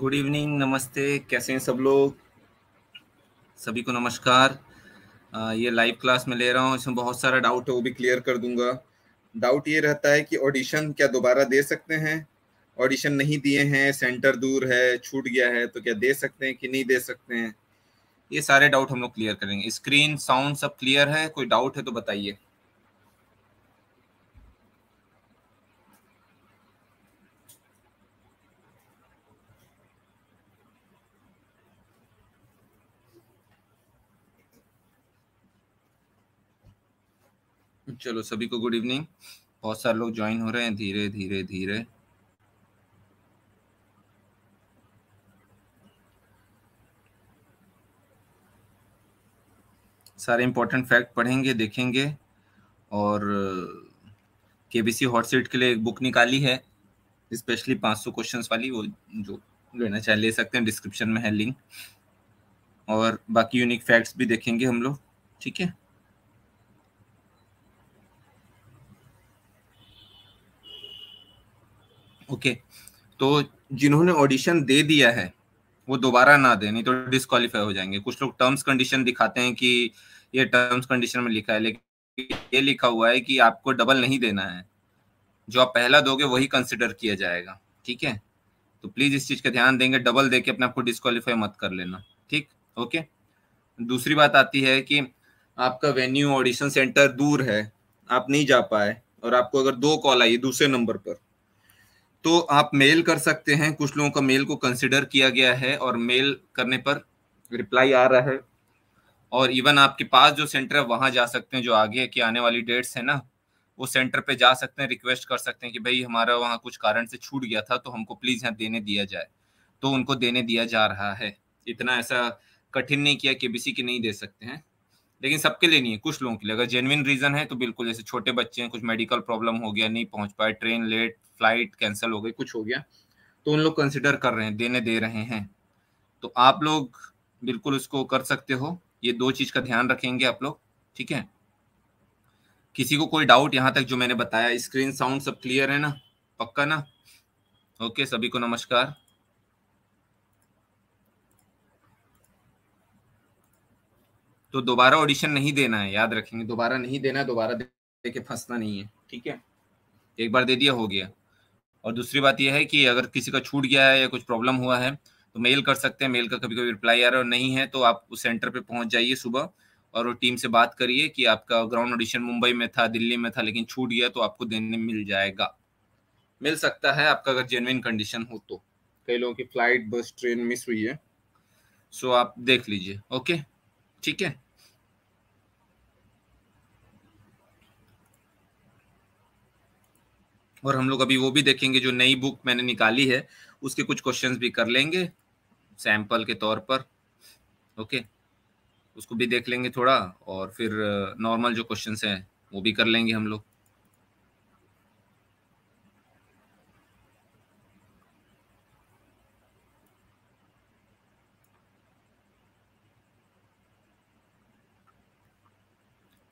Good evening नमस्ते कैसे हैं सब लोग सभी को नमस्कार आ, ये लाइव क्लास में ले रहा हूँ इसमें बहुत सारा डाउट है वो भी क्लियर कर दूंगा डाउट ये रहता है कि ऑडिशन क्या दोबारा दे सकते हैं ऑडिशन नहीं दिए हैं सेंटर दूर है छूट गया है तो क्या दे सकते हैं कि नहीं दे सकते हैं ये सारे डाउट हम लोग क्लियर करेंगे स्क्रीन साउंड सब क्लियर है कोई डाउट है तो बताइए चलो सभी को गुड इवनिंग बहुत सारे लोग ज्वाइन हो रहे हैं धीरे धीरे धीरे सारे इंपॉर्टेंट फैक्ट पढ़ेंगे देखेंगे और के बी सी हॉट सीट के लिए एक बुक निकाली है स्पेशली 500 क्वेश्चंस वाली वो जो लेना चाहे ले सकते हैं डिस्क्रिप्शन में है लिंक और बाकी यूनिक फैक्ट्स भी देखेंगे हम लोग ठीक है ओके तो जिन्होंने ऑडिशन दे दिया है वो दोबारा ना दे नहीं तो डिस्कालीफाई हो जाएंगे कुछ लोग टर्म्स कंडीशन दिखाते हैं कि ये टर्म्स कंडीशन में लिखा है लेकिन ये लिखा हुआ है कि आपको डबल नहीं देना है जो आप पहला दोगे वही कंसिडर किया जाएगा ठीक है तो प्लीज इस चीज का ध्यान देंगे डबल दे के अपने आपको डिस्कालीफाई मत कर लेना ठीक ओके दूसरी बात आती है कि आपका वेन्यू ऑडिशन सेंटर दूर है आप नहीं जा पाए और आपको अगर दो कॉल आई दूसरे नंबर पर तो आप मेल कर सकते हैं कुछ लोगों का मेल को कंसिडर किया गया है और मेल करने पर रिप्लाई आ रहा है और इवन आपके पास जो सेंटर है वहां जा सकते हैं जो आगे की आने वाली डेट्स है ना वो सेंटर पे जा सकते हैं रिक्वेस्ट कर सकते हैं कि भाई हमारा वहाँ कुछ कारण से छूट गया था तो हमको प्लीज़ यहाँ देने दिया जाए तो उनको देने दिया जा रहा है इतना ऐसा कठिन नहीं किया के बी के नहीं दे सकते हैं लेकिन सबके लिए नहीं है कुछ लोगों के लिए अगर जेनविन रीज़न है तो बिल्कुल जैसे छोटे बच्चे हैं कुछ मेडिकल प्रॉब्लम हो गया नहीं पहुंच पाए ट्रेन लेट फ्लाइट कैंसिल हो गई कुछ हो गया तो उन लोग कंसिडर कर रहे हैं देने दे रहे हैं तो आप लोग बिल्कुल उसको कर सकते हो ये दो चीज़ का ध्यान रखेंगे आप लोग ठीक है किसी को कोई डाउट यहाँ तक जो मैंने बताया स्क्रीन साउंड सब क्लियर है ना पक्का ना ओके सभी को नमस्कार तो दोबारा ऑडिशन नहीं देना है याद रखेंगे दोबारा नहीं देना दोबारा दे के फंसना नहीं है ठीक है एक बार दे दिया हो गया और दूसरी बात यह है कि अगर किसी का छूट गया है या कुछ प्रॉब्लम हुआ है तो मेल कर सकते हैं मेल का कभी कभी रिप्लाई आ रहा है नहीं है तो आप उस सेंटर पे पहुंच जाइए सुबह और वो टीम से बात करिए कि आपका ग्राउंड ऑडिशन मुंबई में था दिल्ली में था लेकिन छूट गया तो आपको देने मिल जाएगा मिल सकता है आपका अगर जेनविन कंडीशन हो तो कई लोगों की फ्लाइट बस ट्रेन मिस हुई है सो आप देख लीजिए ओके ठीक है और हम लोग अभी वो भी देखेंगे जो नई बुक मैंने निकाली है उसके कुछ क्वेश्चंस भी कर लेंगे सैंपल के तौर पर ओके उसको भी देख लेंगे थोड़ा और फिर नॉर्मल जो क्वेश्चंस हैं वो भी कर लेंगे हम लोग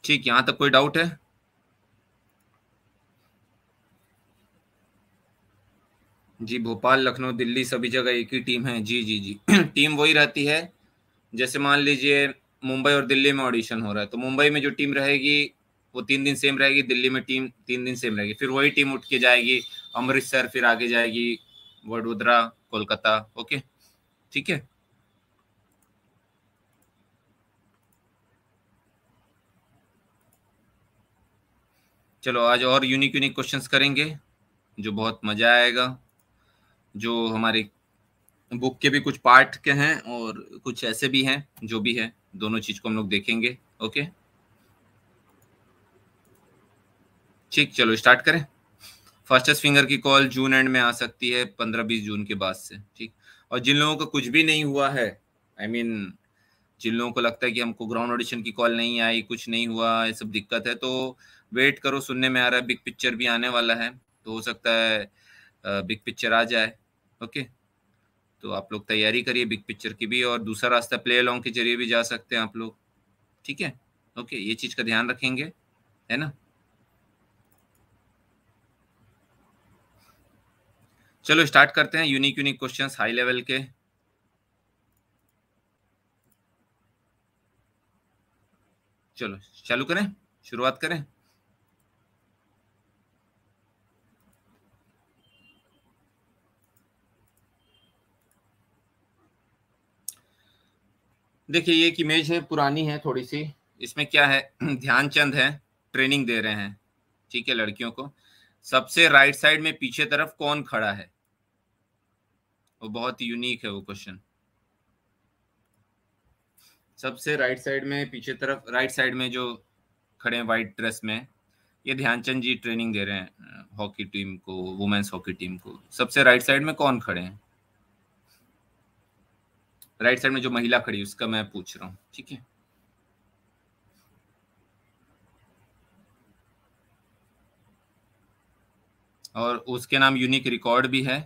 ठीक यहाँ तक कोई डाउट है जी भोपाल लखनऊ दिल्ली सभी जगह एक ही टीम है जी जी जी टीम वही रहती है जैसे मान लीजिए मुंबई और दिल्ली में ऑडिशन हो रहा है तो मुंबई में जो टीम रहेगी वो तीन दिन सेम रहेगी दिल्ली में टीम तीन दिन सेम रहेगी फिर वही टीम उठ के जाएगी अमृतसर फिर आगे जाएगी वडोदरा कोलकाता ओके ठीक है चलो आज और यूनिक यूनिक क्वेश्चंस करेंगे जो बहुत मजा आएगा जो हमारे बुक के भी कुछ पार्ट के हैं और कुछ ऐसे भी हैं जो भी है दोनों चीज को हम लोग देखेंगे ओके ठीक चलो स्टार्ट करें फास्टेस्ट फिंगर की कॉल जून एंड में आ सकती है पंद्रह बीस जून के बाद से ठीक और जिन लोगों का कुछ भी नहीं हुआ है आई I मीन mean, जिन लोगों को लगता है कि हमको ग्राउंड ऑडिशन की कॉल नहीं आई कुछ नहीं हुआ ये सब दिक्कत है तो वेट करो सुनने में आ रहा है बिग पिक्चर भी आने वाला है तो हो सकता है बिग पिक्चर आ जाए ओके तो आप लोग तैयारी करिए बिग पिक्चर की भी और दूसरा रास्ता प्ले लॉन्ग के जरिए भी जा सकते हैं आप लोग ठीक है ओके ये चीज़ का ध्यान रखेंगे है ना चलो स्टार्ट करते हैं unique unique questions high level के चलो चालू करें शुरुआत करें देखिए ये एक इमेज है पुरानी है थोड़ी सी इसमें क्या है ध्यानचंद है ट्रेनिंग दे रहे हैं ठीक है लड़कियों को सबसे राइट साइड में पीछे तरफ कौन खड़ा है वो बहुत यूनिक है वो क्वेश्चन सबसे राइट साइड में पीछे तरफ राइट साइड में जो खड़े हैं वाइट ड्रेस में ये ध्यानचंद जी ट्रेनिंग दे रहे हैं हॉकी टीम को वुमेन्स हॉकी टीम को सबसे राइट साइड में कौन खड़े हैं राइट साइड में जो महिला खड़ी उसका मैं पूछ रहा हूँ ठीक है और उसके नाम यूनिक रिकॉर्ड भी है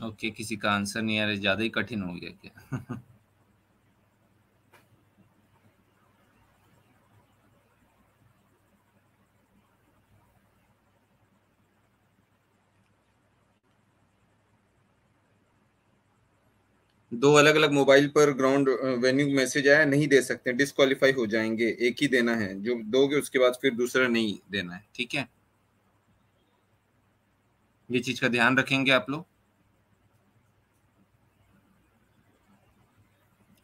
ओके okay, किसी का आंसर नहीं आ रहा ज्यादा ही कठिन हो गया क्या दो अलग अलग मोबाइल पर ग्राउंड वेन्यू मैसेज आया नहीं दे सकते डिस्कालीफाई हो जाएंगे एक ही देना है जो दोगे उसके बाद फिर दूसरा नहीं देना है ठीक है ये चीज का ध्यान रखेंगे आप लोग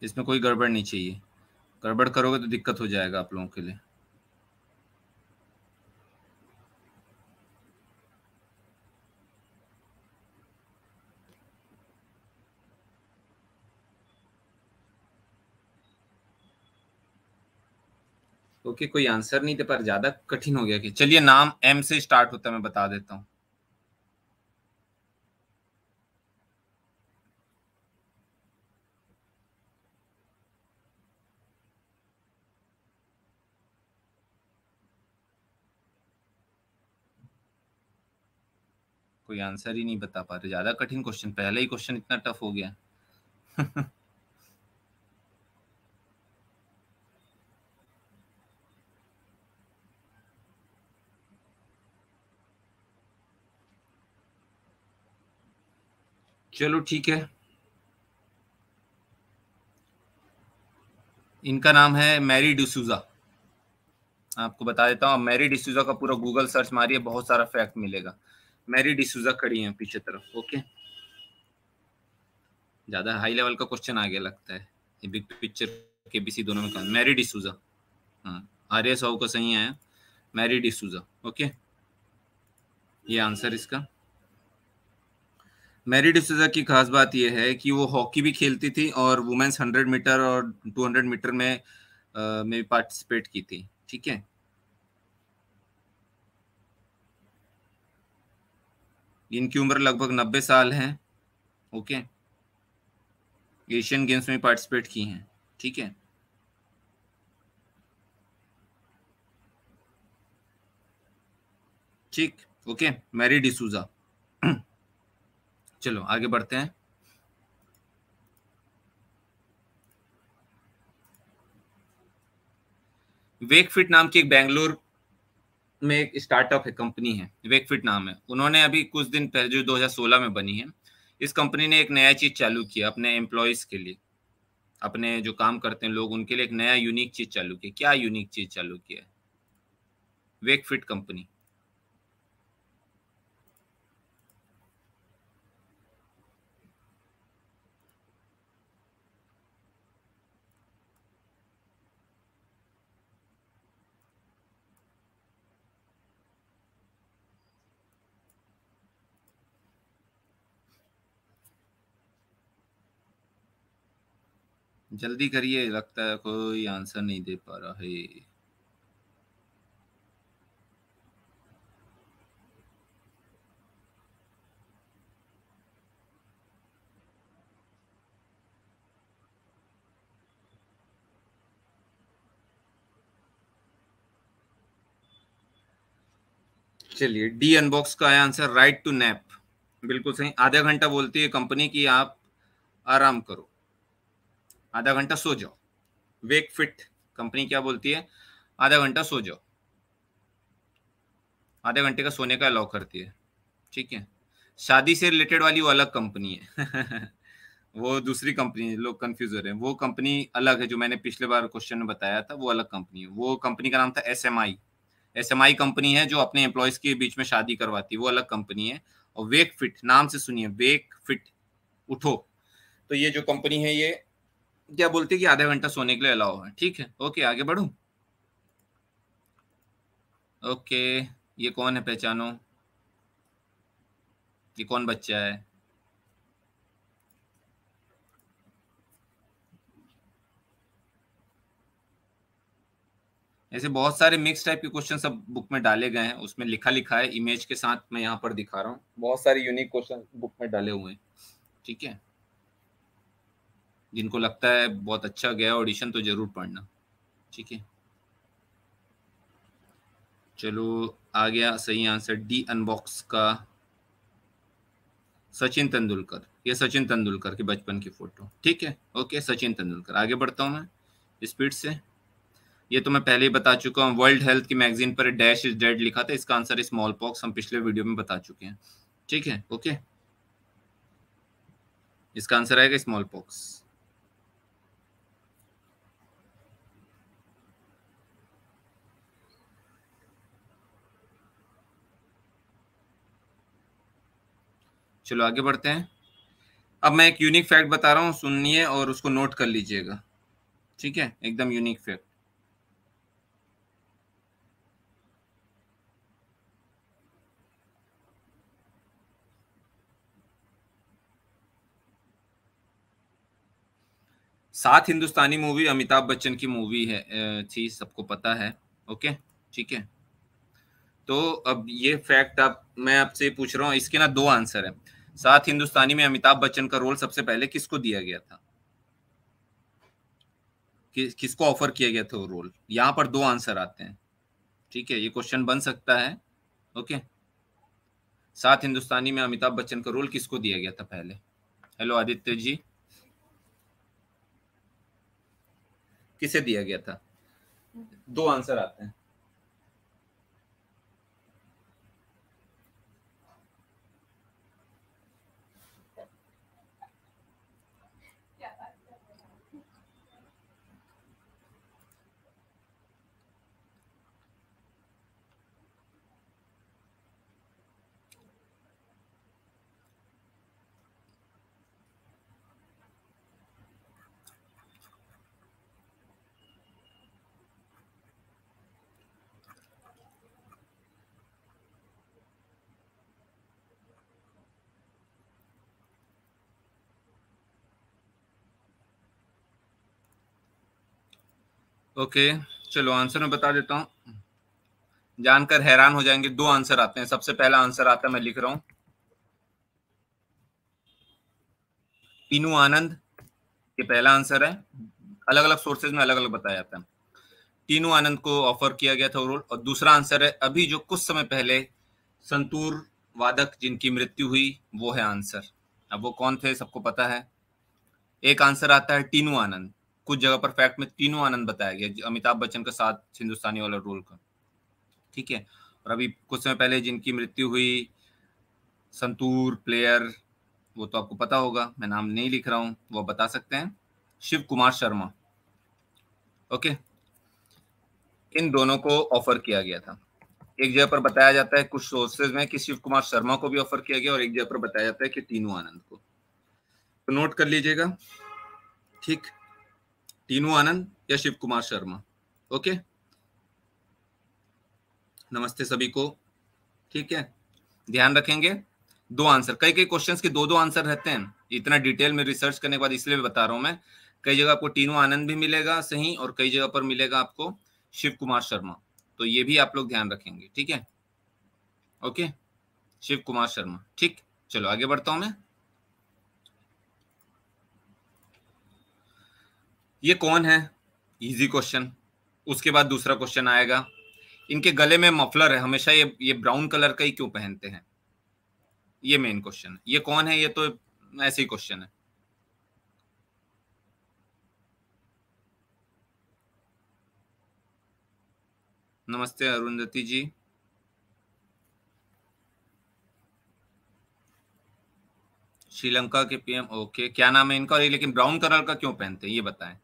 इसमें कोई गड़बड़ नहीं चाहिए गड़बड़ करोगे तो दिक्कत हो जाएगा आप लोगों के लिए ओके okay, कोई आंसर नहीं थे पर ज्यादा कठिन हो गया कि चलिए नाम एम से स्टार्ट होता है मैं बता देता हूँ कोई आंसर ही नहीं बता पा रहे ज्यादा कठिन क्वेश्चन पहले ही क्वेश्चन इतना टफ हो गया चलो ठीक है इनका नाम है मैरी डिसूजा आपको बता देता हूँ मैरी डिसूजा का पूरा गूगल सर्च मारिए बहुत सारा फैक्ट मिलेगा मैरी डिसूजा खड़ी है पीछे तरफ ओके ज्यादा हाई लेवल का क्वेश्चन आ गया लगता है ये बिग पिक्चर बीसी दोनों में मैरी डिसूजा हाँ आर्य साहू का सही आया मैरी डिसूजा ओके ये आंसर इसका मैरी डिसूजा की खास बात यह है कि वो हॉकी भी खेलती थी और वुमेन्स 100 मीटर और 200 मीटर में आ, में पार्टिसिपेट की थी ठीक है इनकी उम्र लगभग नब्बे साल है ओके एशियन गेम्स में पार्टिसिपेट की हैं ठीक है ठीक ओके मैरी डिसूजा चलो आगे बढ़ते हैं वेक फिट नाम की एक बैंगलोर में एक स्टार्टअप है कंपनी है वेकफिट नाम है उन्होंने अभी कुछ दिन पहले जो 2016 में बनी है इस कंपनी ने एक नया चीज़ चालू किया अपने एम्प्लॉयज़ के लिए अपने जो काम करते हैं लोग उनके लिए एक नया यूनिक चीज़ चालू की क्या यूनिक चीज़ चालू किया है वेकफिट कंपनी जल्दी करिए लगता है कोई आंसर नहीं दे पा रहा है चलिए डी अनबॉक्स का है आंसर राइट टू नैप बिल्कुल सही आधा घंटा बोलती है कंपनी की आप आराम करो आधा घंटा सो जाओ वेक फिट कंपनी क्या बोलती है आधा घंटा सो जाओ आधे घंटे का सोने का अलाउ करती है ठीक है शादी से रिलेटेड वाली वो अलग कंपनी है वो दूसरी कंपनी लोग कंफ्यूज हो रहे हैं वो कंपनी अलग है जो मैंने पिछले बार क्वेश्चन में बताया था वो अलग कंपनी है वो कंपनी का नाम था S M I S M I company है जो अपने एम्प्लॉयज के बीच में शादी करवाती है वो अलग कंपनी है और वेक फिट नाम से सुनिए वेक फिट उठो तो ये जो कंपनी है ये क्या बोलते हैं कि आधा घंटा सोने के लिए अलाउ है ठीक है ओके आगे बढ़ू ओके ये कौन है पहचानो ये कौन बच्चा है ऐसे बहुत सारे मिक्स टाइप के क्वेश्चन सब बुक में डाले गए हैं उसमें लिखा लिखा है इमेज के साथ मैं यहाँ पर दिखा रहा हूँ बहुत सारे यूनिक क्वेश्चन बुक में डाले हुए हैं ठीक है जिनको लगता है बहुत अच्छा गया ऑडिशन तो जरूर पढ़ना ठीक है चलो आ गया सही आंसर डी अनबॉक्स का सचिन तेंदुलकर ये सचिन तेंदुलकर के बचपन की फोटो ठीक है ओके सचिन तेंदुलकर आगे बढ़ता हूँ मैं स्पीड से ये तो मैं पहले ही बता चुका हूँ वर्ल्ड हेल्थ की मैगजीन पर डैश इज डेड लिखा था इसका आंसर स्मॉल पॉक्स हम पिछले वीडियो में बता चुके हैं ठीक है ओके इसका आंसर आएगा स्मॉल पॉक्स चलो आगे बढ़ते हैं अब मैं एक यूनिक फैक्ट बता रहा हूँ सुनिए और उसको नोट कर लीजिएगा ठीक है एकदम यूनिक फैक्ट सात हिंदुस्तानी मूवी अमिताभ बच्चन की मूवी है थी सबको पता है ओके ठीक है तो अब ये फैक्ट आप मैं आपसे पूछ रहा हूँ इसके ना दो आंसर है साथ हिंदुस्तानी में अमिताभ बच्चन का रोल सबसे पहले किसको दिया गया था कि, किसको ऑफर किया गया था वो रोल यहाँ पर दो आंसर आते हैं ठीक है ये क्वेश्चन बन सकता है ओके साथ हिंदुस्तानी में अमिताभ बच्चन का रोल किसको दिया गया था पहले हेलो आदित्य जी किसे दिया गया था दो आंसर आते हैं ओके चलो आंसर मैं बता देता हूँ जानकर हैरान हो जाएंगे दो आंसर आते हैं सबसे पहला आंसर आता है मैं लिख रहा हूं पीनू आनंद ये पहला आंसर है अलग अलग सोर्सेज में अलग अलग बताया जाता है तीनू आनंद को ऑफर किया गया था रोल और दूसरा आंसर है अभी जो कुछ समय पहले संतूर वादक जिनकी मृत्यु हुई वो है आंसर अब वो कौन थे सबको पता है एक आंसर आता है टीनू आनंद कुछ जगह पर फैक्ट में तीनों आनंद बताया गया अमिताभ बच्चन का साथ हिंदुस्तानी वाला रोल का ठीक है और अभी कुछ समय पहले जिनकी मृत्यु हुई संतूर प्लेयर वो तो आपको पता होगा मैं नाम नहीं लिख रहा हूं वो बता सकते हैं शिव कुमार शर्मा ओके इन दोनों को ऑफर किया गया था एक जगह पर बताया जाता है कुछ सोर्सेज में कि शिव कुमार शर्मा को भी ऑफर किया गया और एक जगह पर बताया जाता है कि तीनों आनंद को तो नोट कर लीजिएगा ठीक टीनू आनंद या शिव कुमार शर्मा ओके नमस्ते सभी को ठीक है ध्यान रखेंगे दो आंसर कई कई क्वेश्चन के दो दो आंसर रहते हैं इतना डिटेल में रिसर्च करने के बाद इसलिए बता रहा हूं मैं कई जगह आपको टीनू आनंद भी मिलेगा सही और कई जगह पर मिलेगा आपको शिव कुमार शर्मा तो ये भी आप लोग ध्यान रखेंगे ठीक है ओके शिव कुमार शर्मा ठीक चलो आगे बढ़ता हूं मैं ये कौन है इजी क्वेश्चन उसके बाद दूसरा क्वेश्चन आएगा इनके गले में मफलर है हमेशा ये ये ब्राउन कलर का ही क्यों पहनते हैं ये मेन क्वेश्चन ये कौन है ये तो ऐसे ही क्वेश्चन है नमस्ते अरुंधति जी श्रीलंका के पीएम ओके क्या नाम है इनका और ये लेकिन ब्राउन कलर का क्यों पहनते हैं ये बताएं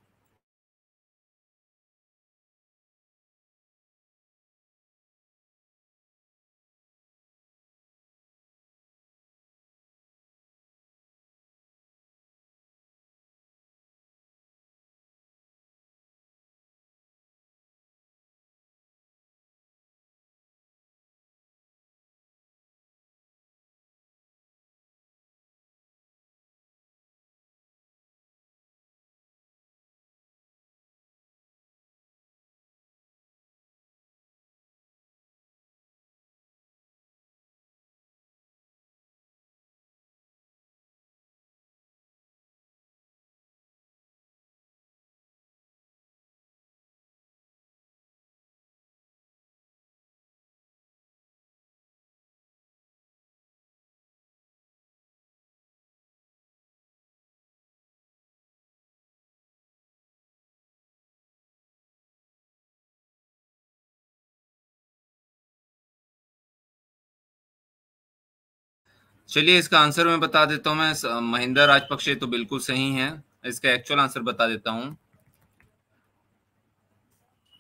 चलिए इसका आंसर मैं बता देता हूं मैं महिंदा राजपक्षे तो बिल्कुल सही है इसका एक्चुअल आंसर बता देता हूं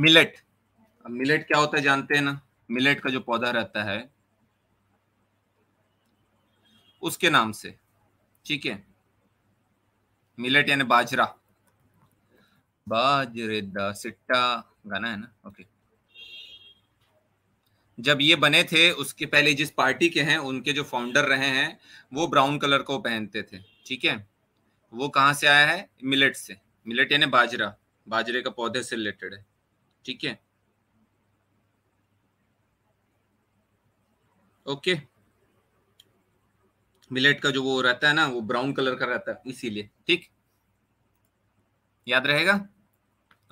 मिलेट अब मिलेट क्या होता है जानते हैं ना मिलेट का जो पौधा रहता है उसके नाम से ठीक है मिलेट यानी बाजरा बाजरे दिट्टा गाना है ना ओके जब ये बने थे उसके पहले जिस पार्टी के हैं उनके जो फाउंडर रहे हैं वो ब्राउन कलर को पहनते थे ठीक है वो कहाँ से आया है मिलेट से मिलेट यानी बाजरा बाजरे का पौधे से रिलेटेड है ठीक है ओके मिलेट का जो वो रहता है ना वो ब्राउन कलर का रहता है इसीलिए ठीक याद रहेगा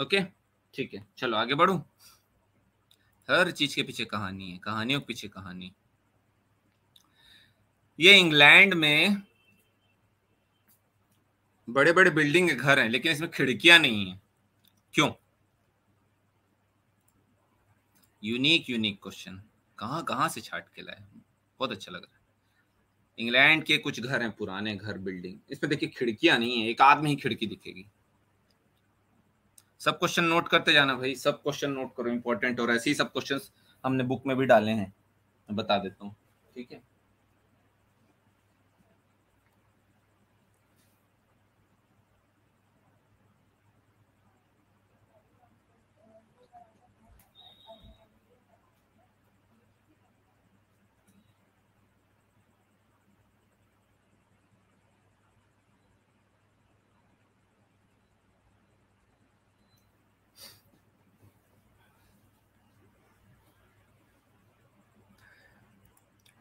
ओके ठीक है चलो आगे बढ़ू हर चीज के पीछे कहानी है कहानियों के पीछे कहानी ये इंग्लैंड में बड़े बड़े बिल्डिंग के घर हैं लेकिन इसमें खिड़कियां नहीं है क्यों यूनिक यूनिक क्वेश्चन कहाँ कहां से छाट के लाए बहुत अच्छा लग रहा है इंग्लैंड के कुछ घर हैं पुराने घर बिल्डिंग इसमें देखिए खिड़कियां नहीं है एक आदमी ही खिड़की दिखेगी सब क्वेश्चन नोट करते जाना भाई सब क्वेश्चन नोट करो इंपॉर्टेंट और ऐसे ही सब क्वेश्चन हमने बुक में भी डाले हैं मैं बता देता हूँ ठीक है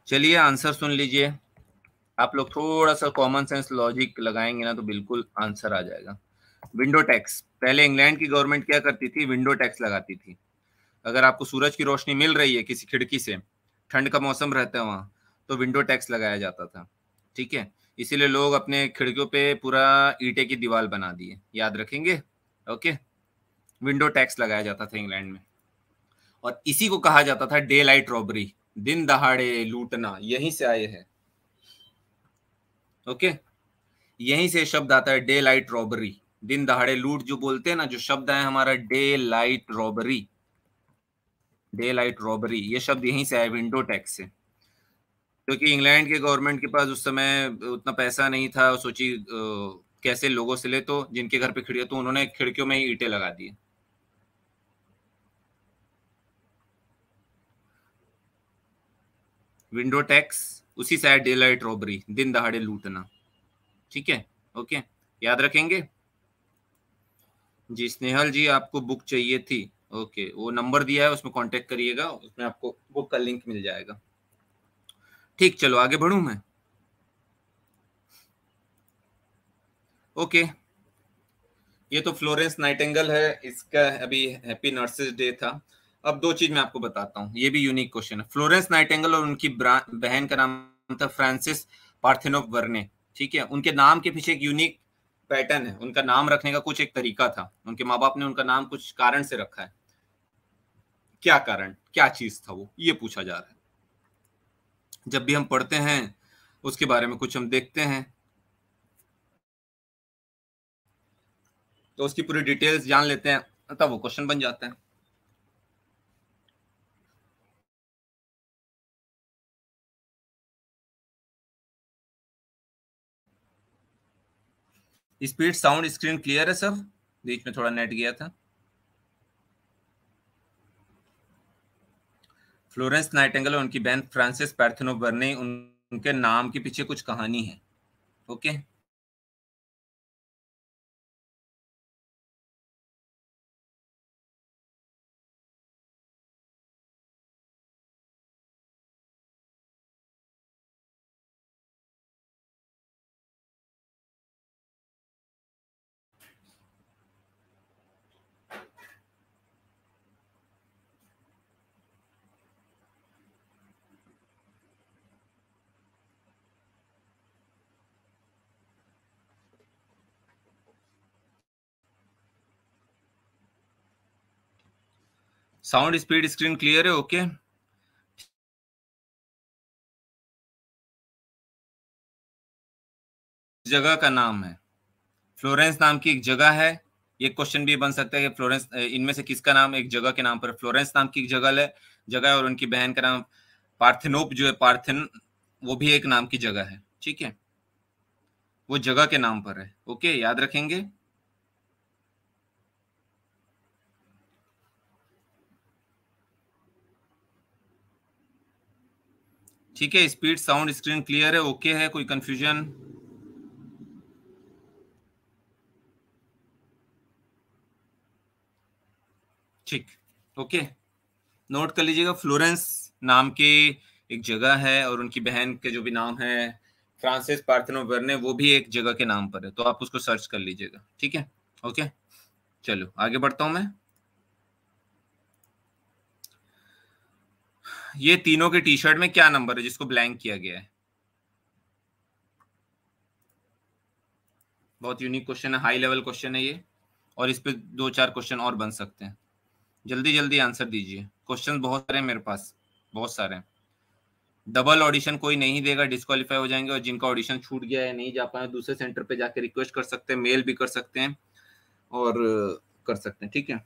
चलिए आंसर सुन लीजिए आप लोग थोड़ा सा कॉमन सेंस लॉजिक लगाएंगे ना तो बिल्कुल आंसर आ जाएगा विंडो टैक्स पहले इंग्लैंड की गवर्नमेंट क्या करती थी विंडो टैक्स लगाती थी अगर आपको सूरज की रोशनी मिल रही है किसी खिड़की से ठंड का मौसम रहता है वहां तो विंडो टैक्स लगाया जाता था ठीक है इसीलिए लोग अपने खिड़कियों पे पूरा ईटे की दीवार बना दिए याद रखेंगे ओके विंडो टैक्स लगाया जाता था इंग्लैंड में और इसी को कहा जाता था डे लाइट रॉबरी दिन दहाड़े लूटना यहीं से आए हैं ओके यहीं से शब्द आता है डे लाइट रॉबरी दिन दहाड़े लूट जो बोलते हैं ना जो शब्द है हमारा daylight robbery daylight robbery ये शब्द यहीं से आया विंडो टैक्स से क्योंकि तो इंग्लैंड के गवर्नमेंट के पास उस समय उतना पैसा नहीं था सोची कैसे लोगों से ले तो जिनके घर पे खिड़िया तो उन्होंने खिड़कियों में ही ईटे लगा दिए विंडो टैक्स उसी साइड डे लाइट रॉबरी दिन दहाड़े लूटना ठीक है ओके याद रखेंगे जी स्नेहल जी आपको बुक चाहिए थी ओके वो नंबर दिया है उसमें कांटेक्ट करिएगा उसमें आपको बुक का लिंक मिल जाएगा ठीक चलो आगे बढ़ू मैं ओके ये तो फ्लोरेंस नाइटेंगल है इसका अभी हैप्पी नर्सेस डे था अब दो चीज मैं आपको बताता हूँ ये भी यूनिक क्वेश्चन है फ्लोरेंस नाइटेंगल और उनकी बहन का नाम था फ्रांसिस पार्थेनोव वर्ने ठीक है उनके नाम के पीछे एक यूनिक पैटर्न है उनका नाम रखने का कुछ एक तरीका था उनके माँ बाप ने उनका नाम कुछ कारण से रखा है क्या कारण क्या चीज था वो ये पूछा जा रहा है जब भी हम पढ़ते हैं उसके बारे में कुछ हम देखते हैं तो उसकी पूरी डिटेल्स जान लेते हैं तब वो क्वेश्चन बन जाता है स्पीड साउंड स्क्रीन क्लियर है सर बीच में थोड़ा नेट गया था फ्लोरेंस नाइटेंगल और उनकी बहन फ्रांसिस पैर्थनो बर्नी उन, उनके नाम के पीछे कुछ कहानी है okay okay? Sound speed screen clear है ओके जगह का नाम है फ्लोरेंस नाम की एक जगह है ये क्वेश्चन भी बन सकता है कि फ्लोरेंस इनमें से किसका नाम एक जगह के नाम पर फ्लोरेंस नाम की एक जगह है जगह है और उनकी बहन का नाम पार्थिनोप जो है पार्थिन वो भी एक नाम की जगह है ठीक है वो जगह के नाम पर है ओके याद रखेंगे ठीक है स्पीड साउंड स्क्रीन क्लियर है ओके है कोई कंफ्यूजन ठीक ओके नोट कर लीजिएगा फ्लोरेंस नाम के एक जगह है और उनकी बहन के जो भी नाम है फ्रांसिस पार्थनो वर्ने वो भी एक जगह के नाम पर है तो आप उसको सर्च कर लीजिएगा ठीक है ओके चलो आगे बढ़ता हूं मैं ये तीनों के टी शर्ट में क्या नंबर है जिसको ब्लैंक किया गया है बहुत यूनिक क्वेश्चन है हाई लेवल क्वेश्चन है ये और इस पे दो चार क्वेश्चन और बन सकते हैं जल्दी जल्दी आंसर दीजिए क्वेश्चन बहुत सारे हैं मेरे पास बहुत सारे हैं डबल ऑडिशन कोई नहीं देगा डिस्कालीफाई हो जाएंगे और जिनका ऑडिशन छूट गया है नहीं जा पाए दूसरे सेंटर पे जाके रिक्वेस्ट कर सकते हैं मेल भी कर सकते हैं और कर सकते हैं ठीक है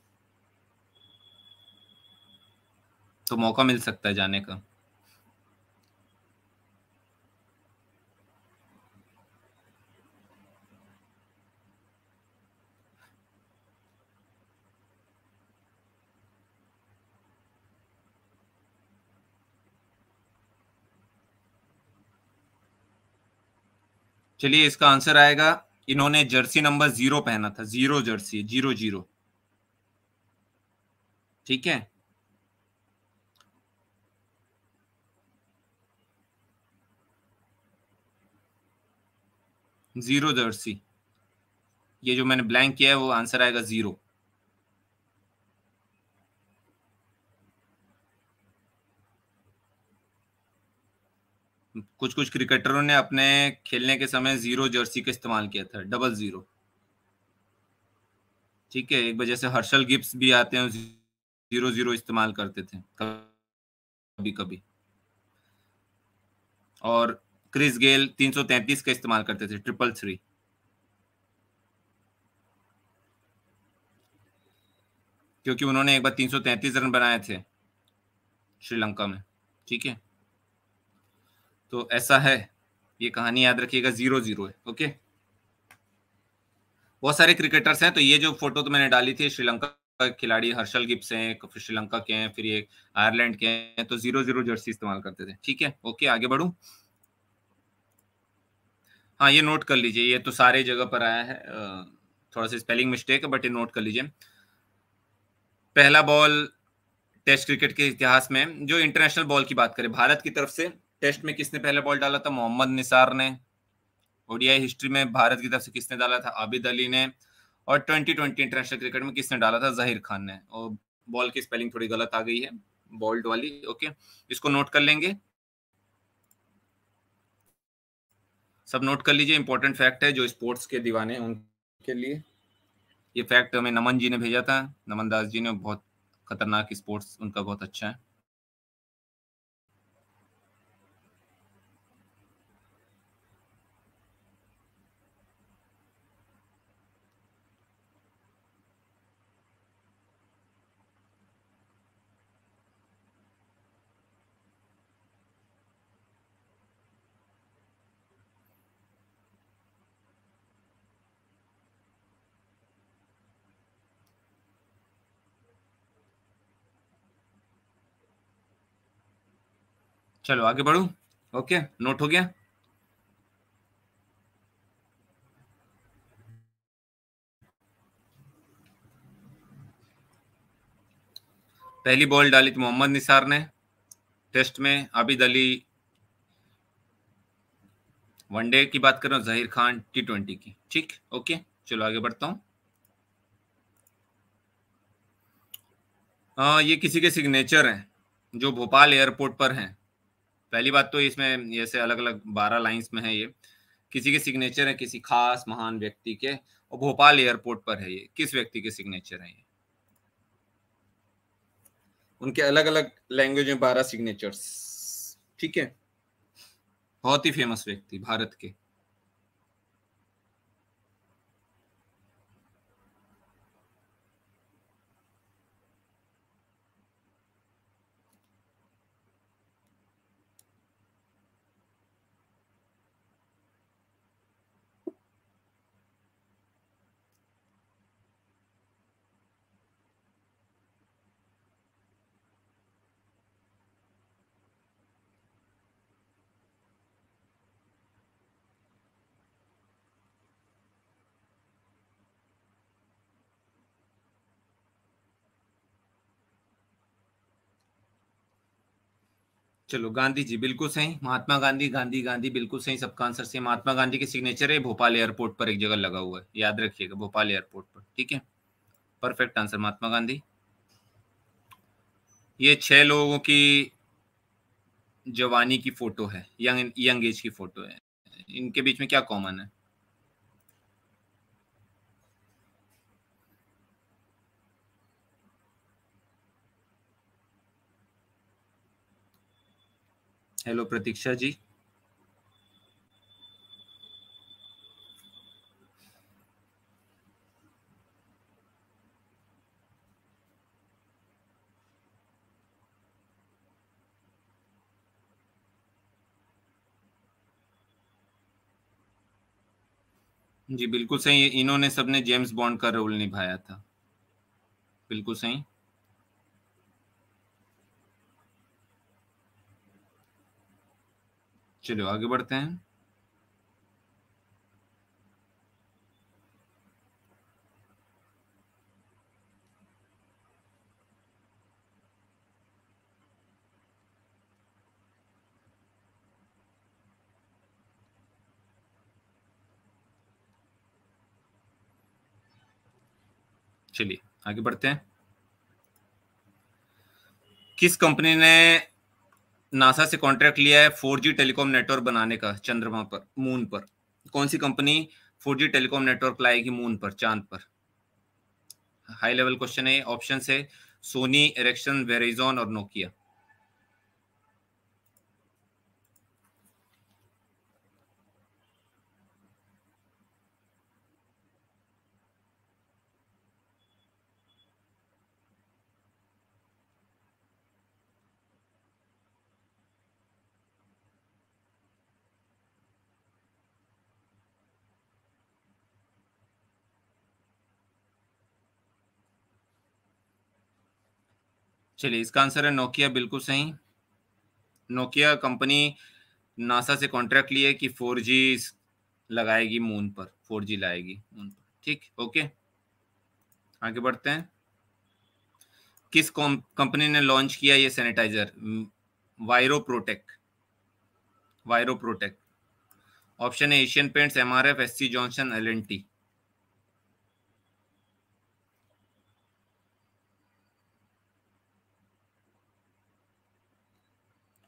तो मौका मिल सकता है जाने का चलिए इसका आंसर आएगा इन्होंने जर्सी नंबर जीरो पहना था जीरो जर्सी जीरो जीरो ठीक है जीरो जर्सी ये जो मैंने ब्लैंक किया है वो आंसर आएगा जीरो कुछ कुछ क्रिकेटरों ने अपने खेलने के समय जीरो जर्सी का इस्तेमाल किया था डबल जीरो ठीक है एक वजह से हर्षल गिप्स भी आते हैं जीरो जीरो इस्तेमाल करते थे कभी कभी और क्रिस गेल 333 का इस्तेमाल करते थे ट्रिपल थ्री क्योंकि उन्होंने एक बार 333 रन बनाए थे श्रीलंका में ठीक है तो ऐसा है ये कहानी याद रखिएगा जीरो जीरो है ओके बहुत सारे क्रिकेटर्स हैं तो ये जो फोटो तो मैंने डाली थी श्रीलंका खिलाड़ी हर्षल गिप्स हैं फिर श्रीलंका के हैं फिर ये आयरलैंड के हैं तो जीरो जीरो जर्सी इस्तेमाल करते थे ठीक है ओके आगे बढ़ू हाँ ये नोट कर लीजिए ये तो सारे जगह पर आया है थोड़ा सा स्पेलिंग मिस्टेक है बट ये नोट कर लीजिए पहला बॉल टेस्ट क्रिकेट के इतिहास में जो इंटरनेशनल बॉल की बात करें भारत की तरफ से टेस्ट में किसने पहला बॉल डाला था मोहम्मद निसार ने ओडीआई हिस्ट्री में भारत की तरफ से किसने डाला था आबिद अली ने और ट्वेंटी ट्वेंटी इंटरनेशनल क्रिकेट में किसने डाला था जहिर खान ने और बॉल की स्पेलिंग थोड़ी गलत आ गई है बॉल्ड वाली ओके इसको नोट कर लेंगे सब नोट कर लीजिए इंपॉर्टेंट फैक्ट है जो स्पोर्ट्स के दीवाने उनके लिए ये फैक्ट हमें नमन जी ने भेजा था नमन दास जी ने बहुत खतरनाक स्पोर्ट्स उनका बहुत अच्छा है चलो आगे बढ़ू ओके नोट हो गया पहली बॉल डाली थी मोहम्मद निसार ने टेस्ट में आबिद अली वनडे की बात कर रहा हूं जहीर खान टी ट्वेंटी की ठीक ओके चलो आगे बढ़ता आ, हाँ, ये किसी के सिग्नेचर हैं जो भोपाल एयरपोर्ट पर हैं पहली बात तो इसमें जैसे अलग अलग बारह लाइंस में है ये किसी के सिग्नेचर है किसी खास महान व्यक्ति के और भोपाल एयरपोर्ट पर है ये किस व्यक्ति के सिग्नेचर है ये उनके अलग अलग लैंग्वेज में बारह सिग्नेचर्स ठीक है बहुत ही फेमस व्यक्ति भारत के चलो गांधी जी बिल्कुल सही महात्मा गांधी गांधी गांधी बिल्कुल सही सबका आंसर सही महात्मा गांधी के सिग्नेचर है भोपाल एयरपोर्ट पर एक जगह लगा हुआ है याद रखिएगा भोपाल एयरपोर्ट पर ठीक है परफेक्ट आंसर महात्मा गांधी ये छह लोगों की जवानी की फोटो है यंग यंग एज की फोटो है इनके बीच में क्या कॉमन है हेलो प्रतीक्षा जी जी बिल्कुल सही इन्होंने सबने जेम्स बॉन्ड का रोल निभाया था बिल्कुल सही चलो आगे बढ़ते हैं चलिए आगे बढ़ते हैं किस कंपनी ने नासा से कॉन्ट्रैक्ट लिया है फोर जी टेलीकॉम नेटवर्क बनाने का चंद्रमा पर मून पर कौन सी company four G telecom network लाएगी मून पर चांद पर हाई लेवल क्वेश्चन है ऑप्शन है सोनी एरेक्शन वेरेजोन और नोकिया चलिए इसका आंसर है नोकिया बिल्कुल सही नोकिया कंपनी नासा से कॉन्ट्रैक्ट लिए कि फोर लगाएगी मून पर फोर लाएगी मून पर ठीक ओके आगे बढ़ते हैं किस कंपनी ने लॉन्च किया ये sanitiser viro protect viro protect option है Asian Paints MRF SC Johnson LNT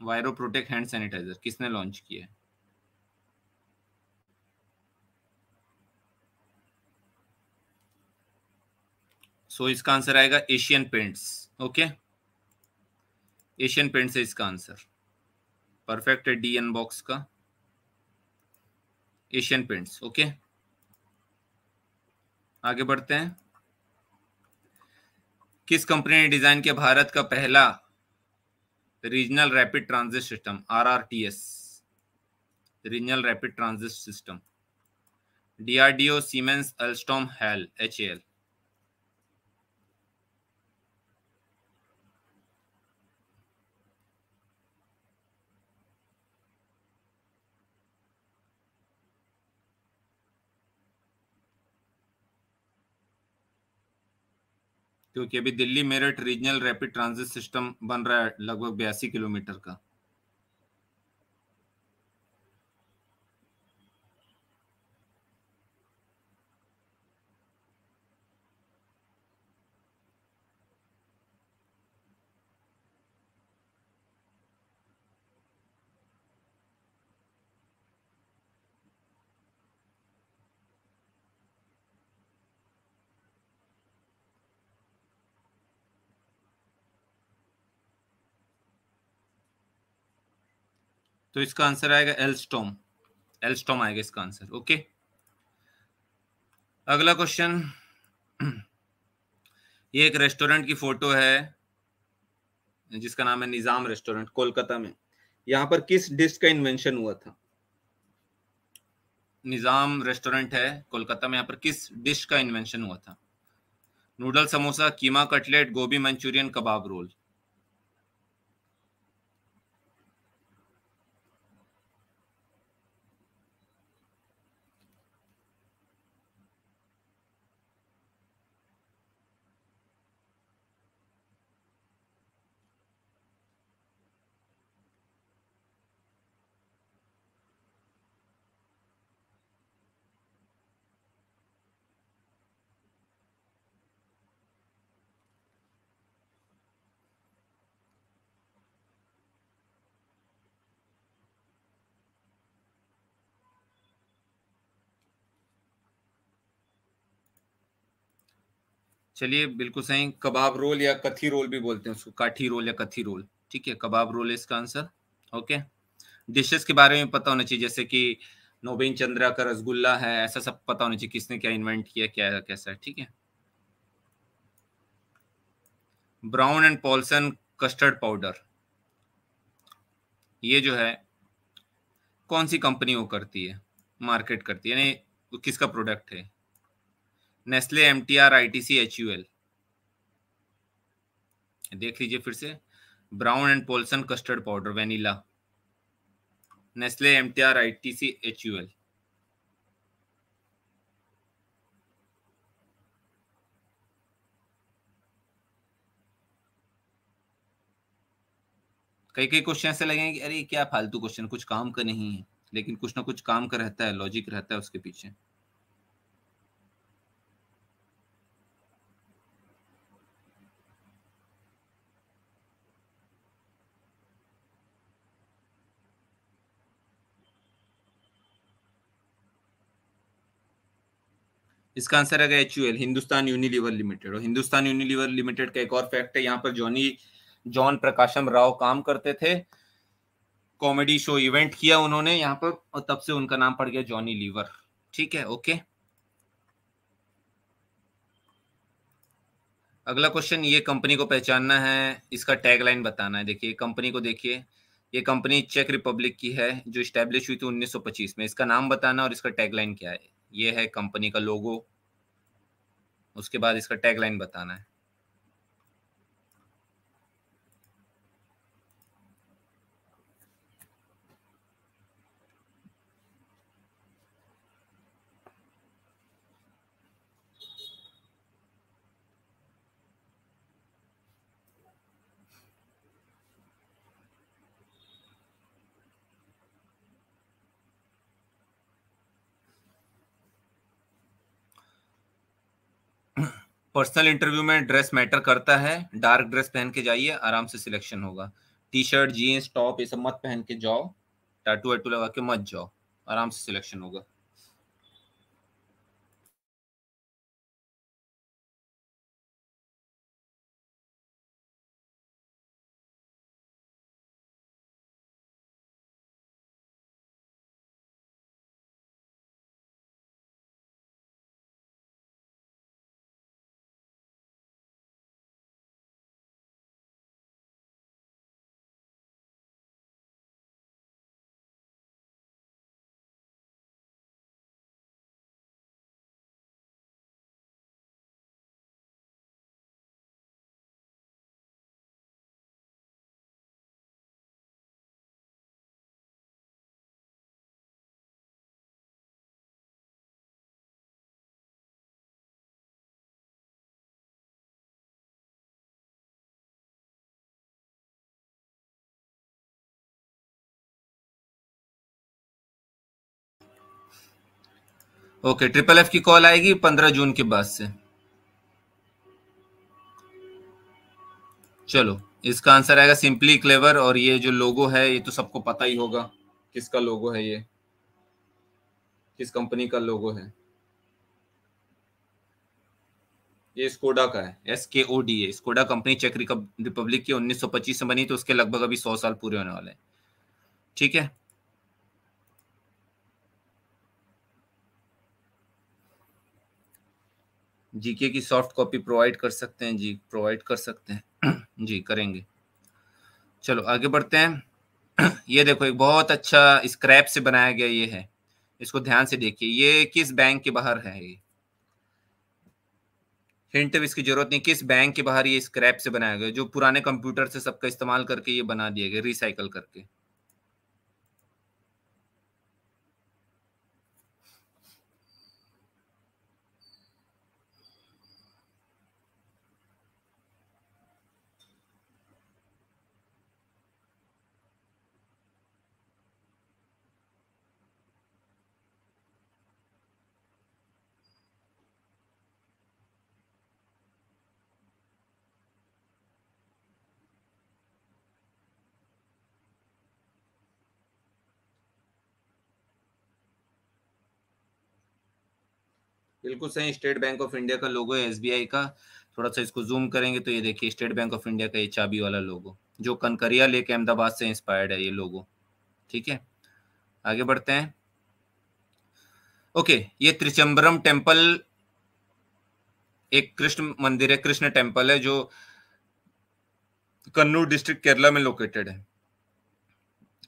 viro protect hand sanitiser किसने लॉन्च किया है सो so, इसका आंसर आएगा Asian Paints okay Asian Paints है इसका आंसर परफेक्ट है डी एन बॉक्स का एशियन पेंट्स ओके आगे बढ़ते हैं किस कंपनी ने डिजाइन किया भारत का पहला regional rapid transit system rrts regional rapid transit system drdo siemens alstom hal hal क्योंकि अभी Delhi Meerut regional rapid transit system बन रहा है लगभग बयासी किलोमीटर का तो इसका आंसर आएगा एलस्टोम एलस्टोम आएगा इसका आंसर ओके अगला क्वेश्चन ये एक रेस्टोरेंट की फोटो है जिसका नाम है निजाम रेस्टोरेंट कोलकाता में यहां पर किस डिश का इन्वेंशन हुआ था निजाम रेस्टोरेंट है कोलकाता में यहां पर किस डिश का इन्वेंशन हुआ था noodle samosa keema cutlet gobi manchurian kebab roll चलिए बिल्कुल सही कबाब रोल या कथी रोल भी बोलते हैं उसको काठी रोल या कथी रोल ठीक है कबाब रोल इसका आंसर ओके डिशेस के बारे में पता होना चाहिए जैसे कि नोबिन चंद्रा का रसगुल्ला है ऐसा सब पता होना चाहिए किसने क्या इन्वेंट किया क्या कैसा है ठीक है Brown and Polson custard powder ये जो है कौन सी कंपनी वो करती है मार्केट करती है यानी किसका प्रोडक्ट है Nestle M T R I T C H U L देख लीजिए फिर से Brown and Polson custard powder vanilla Nestle M T R I T C H U L कई कई क्वेश्चन ऐसे लगे कि अरे क्या फालतू क्वेश्चन कुछ काम का नहीं है लेकिन कुछ ना कुछ काम का रहता है लॉजिक रहता है उसके पीछे इसका आंसर आ गया एच हिंदुस्तान यूनिलीवर लिमिटेड और हिंदुस्तान यूनिलीवर लिमिटेड का एक और फैक्ट है यहाँ पर जॉनी जॉन प्रकाशम राव काम करते थे कॉमेडी शो इवेंट किया उन्होंने यहाँ पर और तब से उनका नाम पड़ गया जॉनी लीवर ठीक है ओके अगला क्वेश्चन ये कंपनी को पहचानना है इसका टैगलाइन बताना है देखिए कंपनी को देखिए ये कंपनी चेक रिपब्लिक की है जो स्टैब्लिश हुई थी 1925 में इसका नाम बताना और इसका टैगलाइन क्या है ये है कंपनी का लोगो उसके बाद इसका टैगलाइन बताना है पर्सनल इंटरव्यू में ड्रेस मैटर करता है डार्क ड्रेस पहन के जाइए आराम से सिलेक्शन होगा टी शर्ट जीन्स टॉप ये सब मत पहन के जाओ टाटू वाटू लगा के मत जाओ आराम से सिलेक्शन होगा ओके ट्रिपल एफ की कॉल आएगी पंद्रह जून के बाद से चलो इसका आंसर आएगा सिंपली क्लेवर और ये जो लोगो है ये तो सबको पता ही होगा किसका लोगो है ये किस कंपनी का लोगो है ये स्कोडा का है S K O D A Skoda company चेक रिपब्लिक की 1925 में बनी तो उसके लगभग अभी 100 साल पूरे होने वाले हैं ठीक है जीके की सॉफ्ट कॉपी प्रोवाइड कर सकते हैं जी प्रोवाइड कर सकते हैं जी करेंगे चलो आगे बढ़ते हैं ये देखो एक बहुत अच्छा स्क्रैप से बनाया गया ये है इसको ध्यान से देखिए ये किस बैंक के बाहर है ये हिंट भी इसकी जरूरत नहीं किस बैंक के बाहर ये स्क्रैप से बनाया गया जो पुराने कंप्यूटर से सबका इस्तेमाल करके ये बना दिया गया रिसाइकल करके बिल्कुल सही स्टेट बैंक ऑफ इंडिया का लोगो है एसबीआई का थोड़ा सा इसको जूम करेंगे तो ये देखिए स्टेट बैंक ऑफ इंडिया का ये चाबी वाला लोगो जो कनकरिया लेके अहमदाबाद से इंस्पायर्ड है ये लोगो ठीक है आगे बढ़ते हैं ओके ये त्रिचंबरम टेम्पल एक कृष्ण मंदिर है कृष्ण टेम्पल है जो कन्नूर डिस्ट्रिक्ट केरला में लोकेटेड है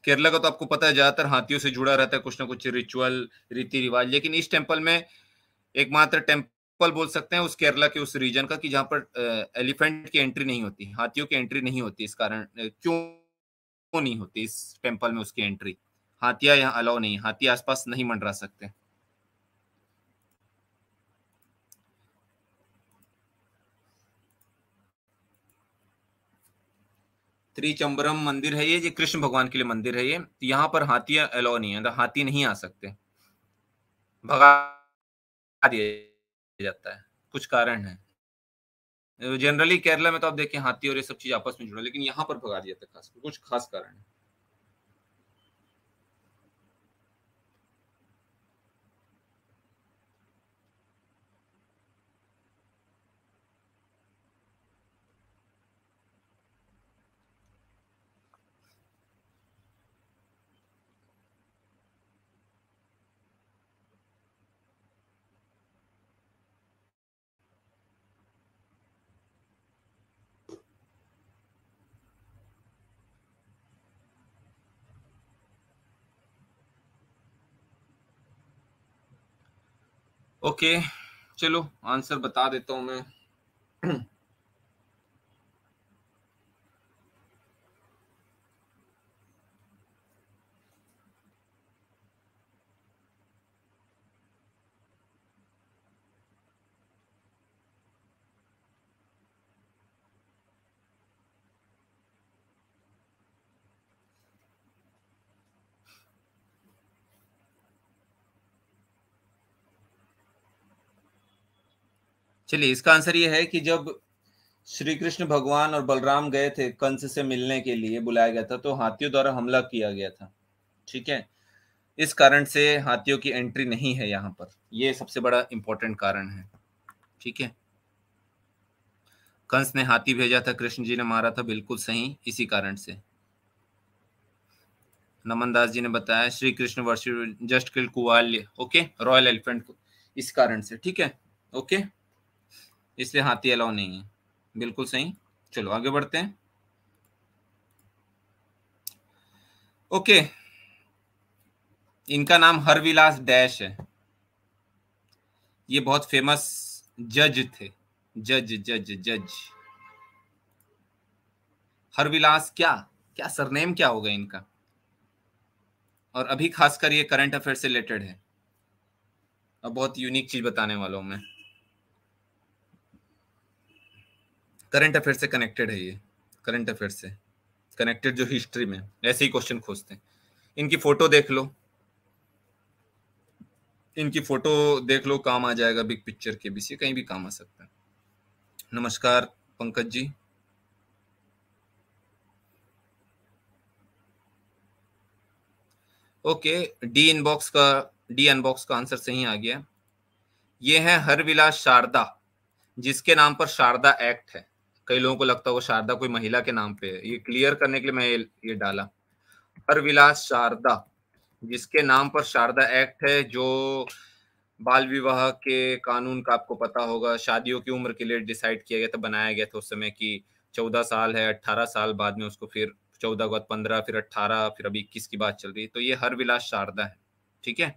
केरला का तो आपको पता है ज्यादातर हाथियों से जुड़ा रहता है कुछ ना कुछ रिचुअल रीति रिवाज लेकिन इस टेम्पल में एकमात्र टेम्पल बोल सकते हैं उस केरला के उस रीजन का कि जहां पर एलिफेंट की एंट्री नहीं होती हाथियों की एंट्री नहीं होती इस कारण क्यों नहीं होती इस टेम्पल में उसकी एंट्री हाथिया यहाँ अलाउ नहीं हाथी आसपास नहीं मंडरा सकते त्रिचंबरम मंदिर है ये जो कृष्ण भगवान के लिए मंदिर है ये यहाँ पर हाथिया अलाउ नहीं है मतलब हाथी नहीं आ सकते भगवान दिया जाता है कुछ कारण है जनरली केरला में तो आप देखिए हाथी और ये सब चीज आपस में जुड़ा लेकिन यहाँ पर भगा दिया जाता है खास कुछ खास कारण है ओके चलो आंसर बता देता हूं मैं चलिए इसका आंसर ये है कि जब श्री कृष्ण भगवान और बलराम गए थे कंस से मिलने के लिए बुलाया गया था तो हाथियों द्वारा हमला किया गया था ठीक है इस कारण से हाथियों की एंट्री नहीं है यहाँ पर यह सबसे बड़ा इंपॉर्टेंट कारण है ठीक है कंस ने हाथी भेजा था कृष्ण जी ने मारा था बिल्कुल सही इसी कारण से नमन दास जी ने बताया श्री कृष्ण वर्ष just kill Kuvalaya okay royal elephant को इस कारण से ठीक है ओके इसलिए हाथी अलाउ नहीं है बिल्कुल सही चलो आगे बढ़ते हैं ओके इनका नाम हरविलास डैश है ये बहुत फेमस जज थे जज जज जज हरविलास क्या क्या सरनेम क्या होगा इनका और अभी खासकर ये करंट अफेयर से रिलेटेड है अब बहुत यूनिक चीज बताने वाला हूं मैं करंट अफेयर से कनेक्टेड है ये करंट अफेयर से कनेक्टेड जो हिस्ट्री में ऐसे ही क्वेश्चन खोजते हैं इनकी फोटो देख लो इनकी फोटो देख लो काम आ जाएगा बिग पिक्चर के से कहीं भी काम आ सकता है नमस्कार Pankaj ji okay D inbox का डी अनबॉक्स का आंसर सही आ गया ये है हर विलास शारदा जिसके नाम पर शारदा एक्ट है कई लोगों को लगता होगा शारदा कोई महिला के नाम पे ये क्लियर करने के लिए मैं ये डाला अरविलास शारदा जिसके नाम पर शारदा एक्ट है जो बाल विवाह के कानून का आपको पता होगा शादियों की उम्र के लिए डिसाइड किया गया था बनाया गया था उस समय की चौदह साल है अट्ठारह साल बाद में उसको फिर चौदह के बाद पंद्रह फिर अट्ठारह फिर अभी इक्कीस की बात चल रही है तो ये हर विलास शारदा है ठीक है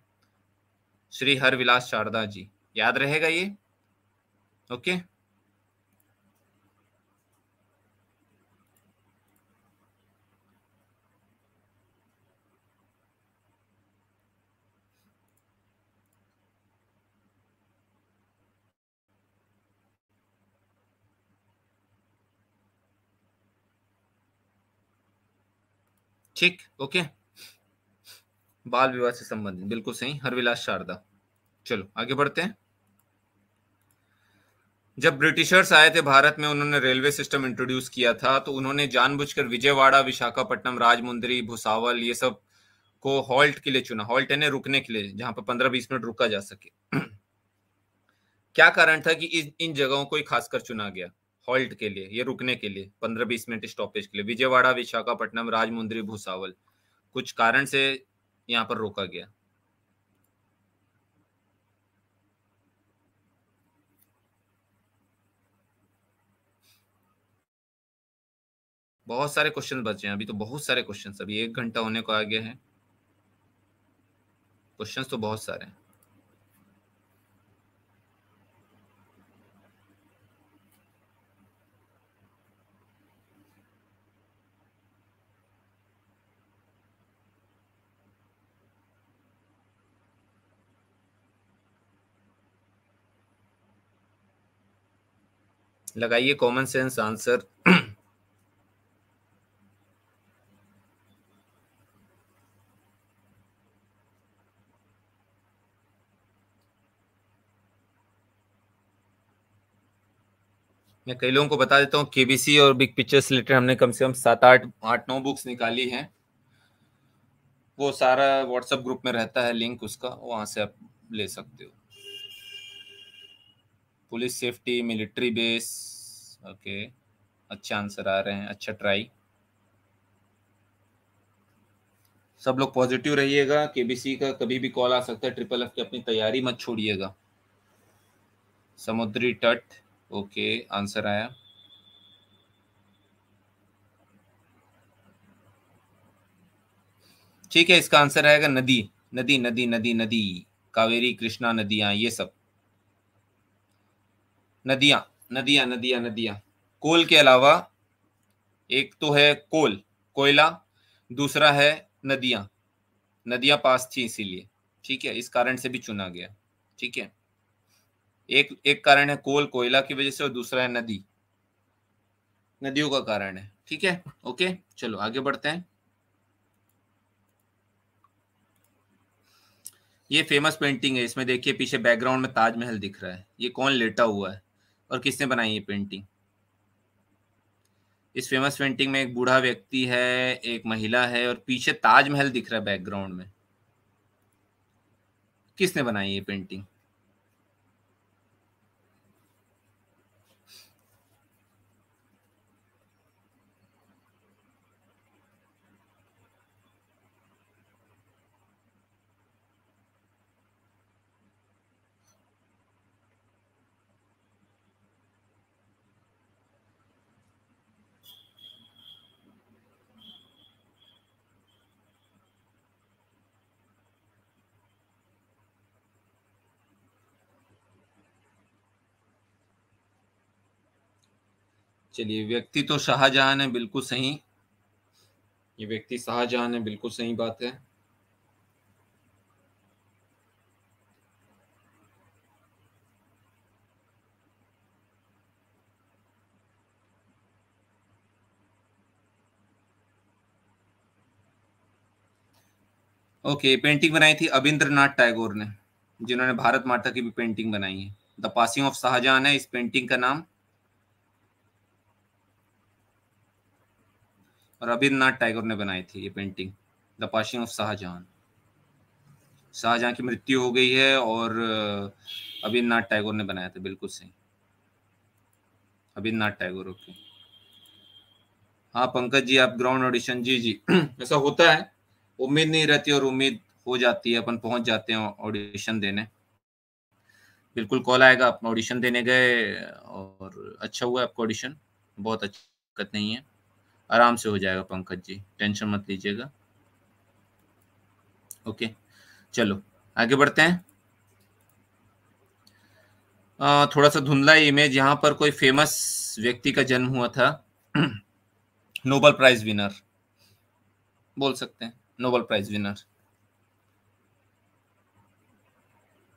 श्री हर विलास शारदा जी याद रहेगा ये ओके ठीक ओके बाल विवाह से संबंधित बिल्कुल सही हरविलास शारदा चलो आगे बढ़ते हैं जब ब्रिटिशर्स आए थे भारत में उन्होंने रेलवे सिस्टम इंट्रोड्यूस किया था तो उन्होंने जानबूझकर विजयवाड़ा विशाखापट्टनम राजमुंदरी भुसावल ये सब को हॉल्ट के लिए चुना हॉल्ट यानी रुकने के लिए जहां पर पंद्रह बीस मिनट रुका जा सके क्या कारण था कि इन जगहों को ही खासकर चुना गया हॉल्ट के लिए ये रुकने के लिए पंद्रह बीस मिनट स्टॉपेज के लिए विजयवाड़ा विशाखापट्टनम राजमुंद्री भूसावल कुछ कारण से यहाँ पर रोका गया बहुत सारे क्वेश्चन बचे हैं अभी तो बहुत सारे क्वेश्चन अभी एक घंटा होने को आ गया है क्वेश्चन तो बहुत सारे हैं लगाइए कॉमन सेंस आंसर मैं कई लोगों को बता देता हूँ केबीसी और बिग पिक्चर से रिलेटेड हमने कम से कम सात आठ आठ नौ बुक्स निकाली हैं वो सारा व्हाट्सएप ग्रुप में रहता है लिंक उसका वहां से आप ले सकते हो police safety military base okay अच्छा आंसर आ रहे हैं अच्छा ट्राई सब लोग पॉजिटिव रहिएगा केबीसी का कभी भी कॉल आ सकता है ट्रिपल एफ की अपनी तैयारी मत छोड़िएगा समुद्री तट ओके आंसर आया ठीक है इसका आंसर आएगा नदी नदी नदी नदी नदी कावेरी कृष्णा नदियां ये सब नदियां नदियां नदियां नदियां कोल के अलावा एक तो है कोल कोयला दूसरा है नदियां नदियां पास थी इसीलिए ठीक है इस कारण से भी चुना गया ठीक है एक एक कारण है कोल कोयला की वजह से और दूसरा है नदी नदियों का कारण है ठीक है ओके चलो आगे बढ़ते हैं ये फेमस पेंटिंग है इसमें देखिए पीछे बैकग्राउंड में ताजमहल दिख रहा है ये कौन लेटा हुआ है और किसने बनाई ये पेंटिंग इस फेमस पेंटिंग में एक बूढ़ा व्यक्ति है एक महिला है और पीछे ताजमहल दिख रहा है बैकग्राउंड में किसने बनाई ये पेंटिंग चलिए व्यक्ति तो शाहजहां है बिल्कुल सही ये व्यक्ति शाहजहां है बिल्कुल सही बात है ओके पेंटिंग बनाई थी अबिंद्रनाथ टैगोर ने जिन्होंने भारत माता की भी पेंटिंग बनाई है द पासिंग ऑफ शाहजहां है इस पेंटिंग का नाम और रविन्द्रनाथ टैगोर ने बनाई थी ये painting the passing of Shahjahan Shahjahan की मृत्यु हो गई है और रविन्द्रनाथ टैगोर ने बनाया था बिल्कुल सही रविन्द्रनाथ टैगोर ओके हाँ पंकज जी आप ग्राउंड ऑडिशन जी जी ऐसा होता है उम्मीद नहीं रहती और उम्मीद हो जाती है अपन पहुंच जाते हैं ऑडिशन देने बिल्कुल कॉल आएगा अपना ऑडिशन देने गए और अच्छा हुआ आपका ऑडिशन बहुत अच्छी दिक्कत नहीं है आराम से हो जाएगा पंकज जी टेंशन मत लीजिएगा ओके चलो आगे बढ़ते हैं आ, थोड़ा सा धुंधला इमेज यहाँ पर कोई फेमस व्यक्ति का जन्म हुआ था नोबल प्राइज विनर बोल सकते हैं नोबल प्राइज विनर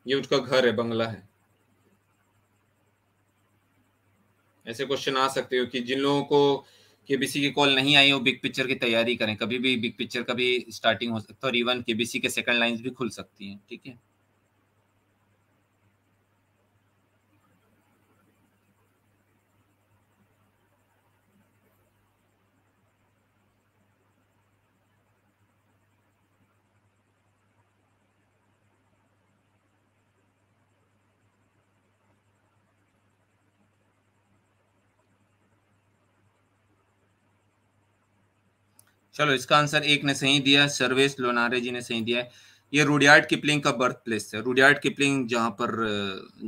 ये उसका घर है बंगला है ऐसे क्वेश्चन आ सकते हो कि जिन लोगों को केबीसी की कॉल नहीं आई हो बिग पिक्चर की तैयारी करें कभी भी बिग पिक्चर का भी स्टार्टिंग हो सकता है और इवन केबीसी के सेकंड लाइंस भी खुल सकती हैं ठीक है चलो इसका आंसर एक ने सही दिया सर्वेश लोनारे जी ने सही दिया है ये रुडियार्ड किपलिंग का बर्थ प्लेस है रुडियार्ड किपलिंग जहां पर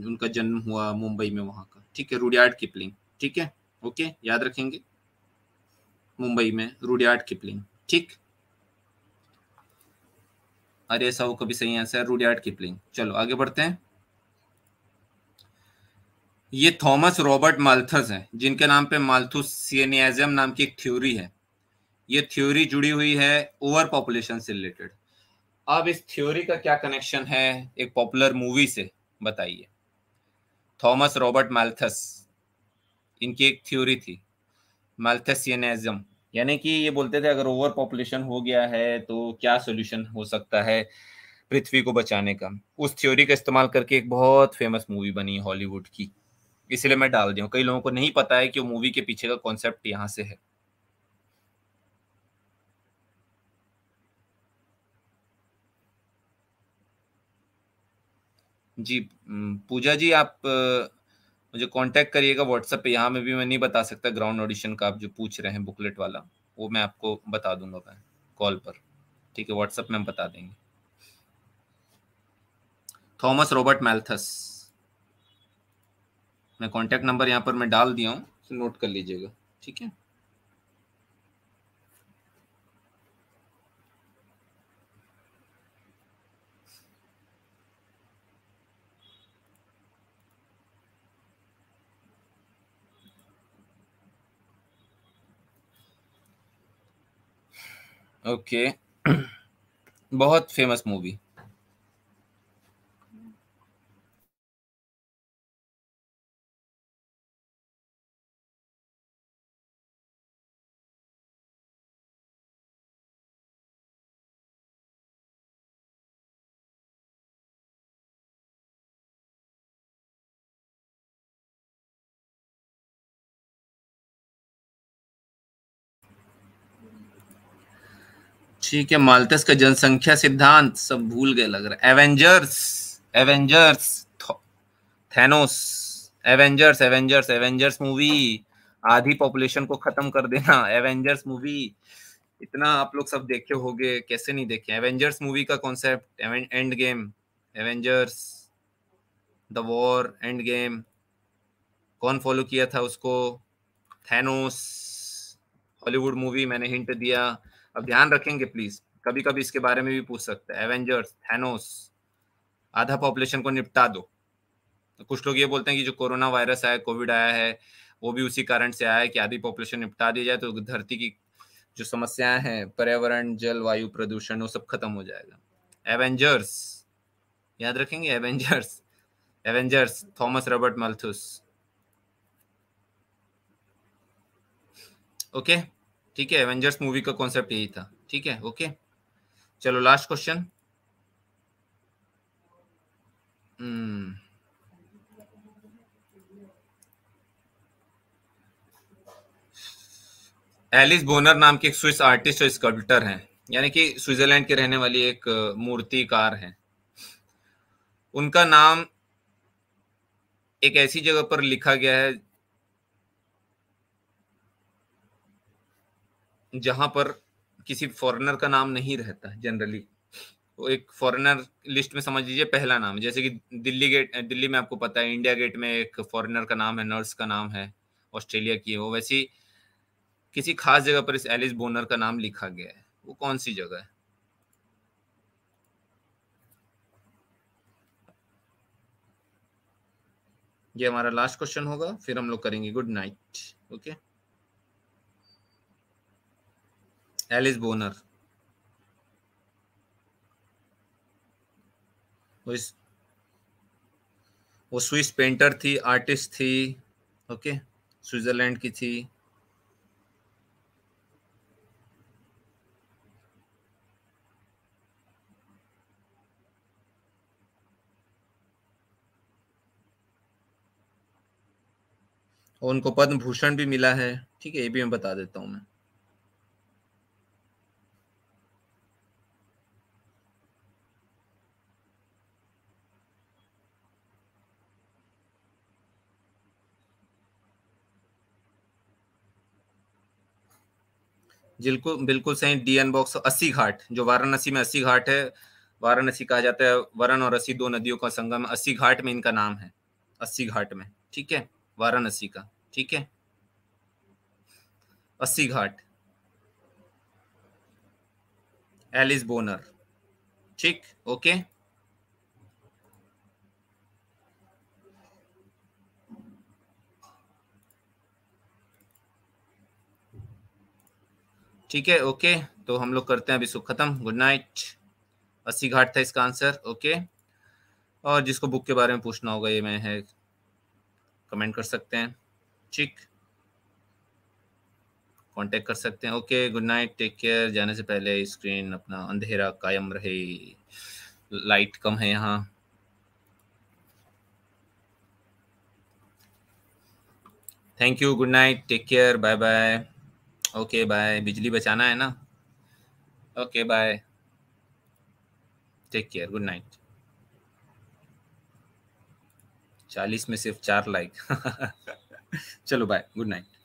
उनका जन्म हुआ मुंबई में वहां का ठीक है रुडियार्ड किपलिंग ठीक है ओके याद रखेंगे मुंबई में रुडियार्ड किपलिंग ठीक अरे ऐसा वो कभी सही आंसर रुडियार्ड किपलिंग चलो आगे बढ़ते हैं ये थॉमस रॉबर्ट माल्थस हैं जिनके नाम पे माल्थुसियनिज्म नाम की एक थ्योरी है ये थ्योरी जुड़ी हुई है ओवर पॉपुलेशन से रिलेटेड अब इस थ्योरी का क्या कनेक्शन है एक पॉपुलर मूवी से बताइए थॉमस रॉबर्ट मैल्थस इनकी एक थ्योरी थी मैल्थसियनिज्म यानी कि ये बोलते थे अगर ओवर पॉपुलेशन हो गया है तो क्या सोल्यूशन हो सकता है पृथ्वी को बचाने का उस थ्योरी का इस्तेमाल करके एक बहुत फेमस मूवी बनी हॉलीवुड की इसलिए मैं डाल दिया कई लोगों को नहीं पता है कि वो मूवी के पीछे का कॉन्सेप्ट यहाँ से है जी पूजा जी आप मुझे कांटेक्ट करिएगा व्हाट्सएप पे यहाँ में भी मैं नहीं बता सकता ग्राउंड ऑडिशन का आप जो पूछ रहे हैं बुकलेट वाला वो मैं आपको बता दूंगा मैं कॉल पर ठीक है व्हाट्सएप में हम बता देंगे थॉमस रॉबर्ट मैल्थस मैं कांटेक्ट नंबर यहाँ पर मैं डाल दिया हूँ तो नोट कर लीजिएगा ठीक है ओके बहुत फेमस मूवी ठीक है माल्टस का जनसंख्या सिद्धांत सब भूल गए लग रहा है Avengers Avengers Thanos Avengers Avengers Avengers movie आधी पॉपुलेशन को खत्म कर देना एवेंजर्स मूवी इतना आप लोग सब देखे होंगे कैसे नहीं देखे एवेंजर्स मूवी का concept end game Avengers the war end game कौन फॉलो किया था उसको थेनोस हॉलीवुड मूवी मैंने हिंट दिया अब ध्यान रखेंगे प्लीज कभी कभी इसके बारे में भी पूछ सकते हैं एवेंजर्स थैनोस आधा पॉपुलेशन को निपटा दो तो कुछ लोग ये बोलते हैं कि जो कोरोना वायरस आया कोविड आया है वो भी उसी कारण से आया है कि आधी पॉपुलेशन निपटा दी जाए तो धरती की जो समस्याएं हैं पर्यावरण जल वायु प्रदूषण वो सब खत्म हो जाएगा एवेंजर्स याद रखेंगे Avengers Avengers Thomas Robert Malthus okay okay? ठीक है एवेंजर्स मूवी का कॉन्सेप्ट यही था ठीक है ओके चलो लास्ट क्वेश्चन एलिस बोनर नाम के एक स्विस आर्टिस्ट और स्कल्प्टर हैं यानी कि स्विट्जरलैंड के रहने वाली एक uh, मूर्तिकार हैं उनका नाम एक ऐसी जगह पर लिखा गया है जहां पर किसी फॉरेनर का नाम नहीं रहता है जनरली तो एक फॉरेनर लिस्ट में समझ लीजिए पहला नाम जैसे कि दिल्ली गेट दिल्ली में आपको पता है इंडिया गेट में एक फॉरेनर का नाम है नर्स का नाम है ऑस्ट्रेलिया की है वो वैसी किसी खास जगह पर इस एलिस बोनर का नाम लिखा गया है वो कौन सी जगह है ये हमारा लास्ट क्वेश्चन होगा फिर हम लोग करेंगे good night okay Alice Boner वो इस वो स्विस पेंटर थी आर्टिस्ट थी ओके स्विट्जरलैंड की थी उनको पद्म भूषण भी मिला है ठीक है ये भी मैं बता देता हूँ मैं बिल्कुल बिल्कुल सही डी एन बॉक्स अस्सी घाट जो वाराणसी में अस्सी घाट है वाराणसी कहा जाता है वरण और अस्सी दो नदियों का संगम अस्सी घाट में इनका नाम है अस्सी घाट में ठीक है वाराणसी का ठीक है अस्सी घाट एलिस बोनर ठीक ओके ठीक है ओके तो हम लोग करते हैं अभी इसको खत्म गुड नाइट अस्सी घाट था इसका आंसर ओके और जिसको बुक के बारे में पूछना होगा ये मैं है कमेंट कर सकते हैं ठीक कांटेक्ट कर सकते हैं okay good night take care जाने से पहले स्क्रीन अपना अंधेरा कायम रहे लाइट कम है यहाँ thank you good night take care bye bye okay bye बिजली बचाना है ना okay bye take care good night चालीस में सिर्फ चार लाइक चलो बाय गुड नाइट